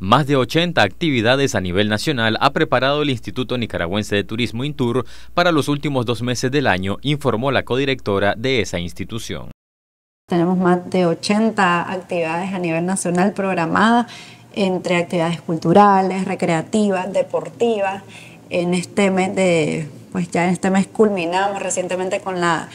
Más de 80 actividades a nivel nacional ha preparado el Instituto Nicaragüense de Turismo Intur para los últimos dos meses del año, informó la codirectora de esa institución. Tenemos más de 80 actividades a nivel nacional programadas entre actividades culturales, recreativas, deportivas. En este mes de, pues ya en este mes culminamos recientemente con la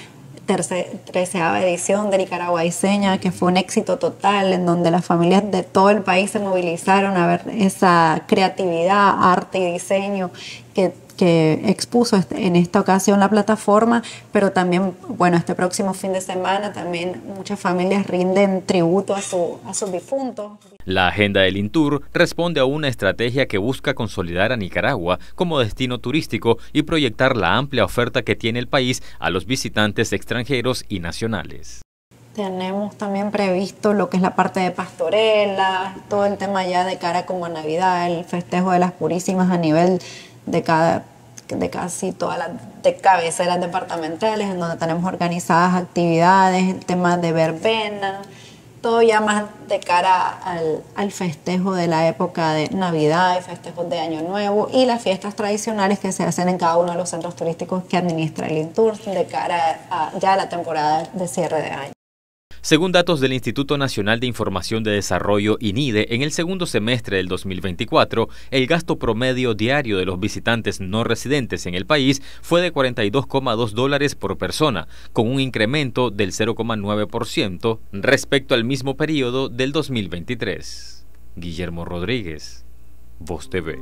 tercera edición de Nicaragua Diseña, que fue un éxito total, en donde las familias de todo el país se movilizaron a ver esa creatividad, arte y diseño que que expuso en esta ocasión la plataforma, pero también, bueno, este próximo fin de semana también muchas familias rinden tributo a, a sus difuntos. La agenda del Intur responde a una estrategia que busca consolidar a Nicaragua como destino turístico y proyectar la amplia oferta que tiene el país a los visitantes extranjeros y nacionales. Tenemos también previsto lo que es la parte de pastorela, todo el tema ya de cara como a Navidad, el festejo de las purísimas a nivel de cada de casi todas las de cabeceras departamentales, en donde tenemos organizadas actividades, el tema de verbena, todo ya más de cara al, festejo de la época de Navidad y festejos de Año Nuevo y las fiestas tradicionales que se hacen en cada uno de los centros turísticos que administra el INTUR de cara ya a la temporada de cierre de año. Según datos del Instituto Nacional de Información de Desarrollo, INIDE, en el segundo semestre del 2024, el gasto promedio diario de los visitantes no residentes en el país fue de 42,2 dólares por persona, con un incremento del 0,9% respecto al mismo periodo del 2023. Guillermo Rodríguez, Voz TV.